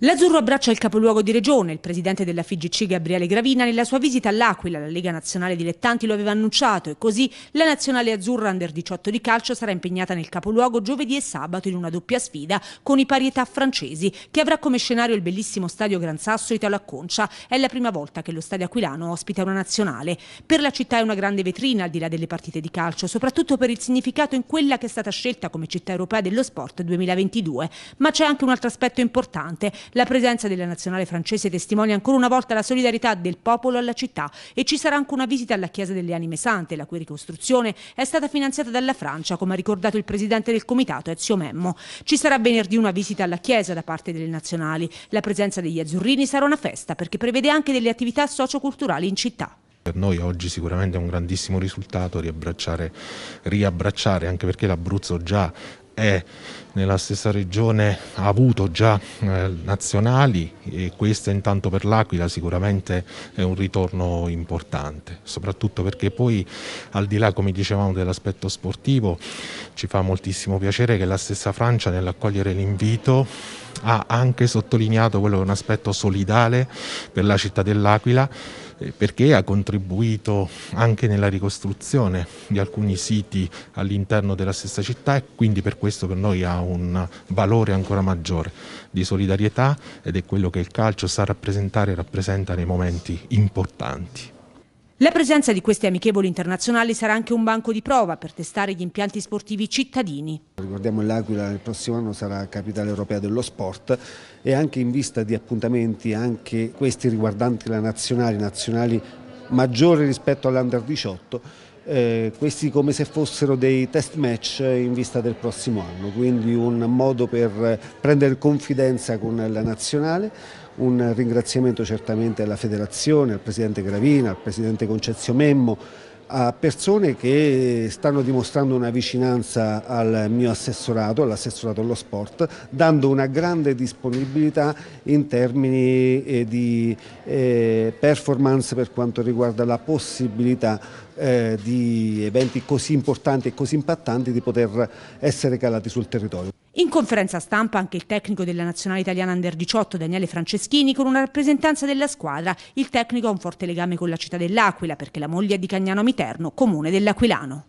L'Azzurro abbraccia il capoluogo di regione. Il presidente della FIGC Gabriele Gravina nella sua visita all'Aquila, la Lega Nazionale Dilettanti lo aveva annunciato e così la Nazionale Azzurra Under 18 di calcio sarà impegnata nel capoluogo giovedì e sabato in una doppia sfida con i parietà francesi che avrà come scenario il bellissimo stadio Gran Sasso Italo Acconcia. È la prima volta che lo stadio aquilano ospita una nazionale. Per la città è una grande vetrina al di là delle partite di calcio, soprattutto per il significato in quella che è stata scelta come città europea dello sport 2022. Ma c'è anche un altro aspetto importante la presenza della nazionale francese testimonia ancora una volta la solidarietà del popolo alla città e ci sarà anche una visita alla Chiesa delle Anime Sante, la cui ricostruzione è stata finanziata dalla Francia, come ha ricordato il presidente del comitato Ezio Memmo. Ci sarà venerdì una visita alla Chiesa da parte delle nazionali. La presenza degli azzurrini sarà una festa perché prevede anche delle attività socioculturali in città. Per noi oggi sicuramente è un grandissimo risultato riabbracciare, riabbracciare anche perché l'Abruzzo già è nella stessa regione ha avuto già eh, nazionali e questa intanto per l'Aquila sicuramente è un ritorno importante, soprattutto perché poi al di là come dicevamo dell'aspetto sportivo ci fa moltissimo piacere che la stessa Francia nell'accogliere l'invito ha anche sottolineato quello che è un aspetto solidale per la città dell'Aquila eh, perché ha contribuito anche nella ricostruzione di alcuni siti all'interno della stessa città e quindi per questo per noi ha un valore ancora maggiore di solidarietà ed è quello che il calcio sa rappresentare e rappresenta nei momenti importanti. La presenza di questi amichevoli internazionali sarà anche un banco di prova per testare gli impianti sportivi cittadini. Ricordiamo l'Aquila il prossimo anno sarà capitale europea dello sport e anche in vista di appuntamenti anche questi riguardanti la nazionale, nazionali maggiori rispetto all'Under 18 eh, questi come se fossero dei test match in vista del prossimo anno, quindi un modo per prendere confidenza con la nazionale, un ringraziamento certamente alla federazione, al presidente Gravina, al presidente Concezio Memmo, a persone che stanno dimostrando una vicinanza al mio assessorato, all'assessorato allo sport, dando una grande disponibilità in termini eh, di eh, performance per quanto riguarda la possibilità eh, di eventi così importanti e così impattanti di poter essere calati sul territorio. In conferenza stampa anche il tecnico della nazionale italiana under 18 Daniele Franceschini con una rappresentanza della squadra. Il tecnico ha un forte legame con la città dell'Aquila perché la moglie di Cagnano Amici interno comune dell'Aquilano.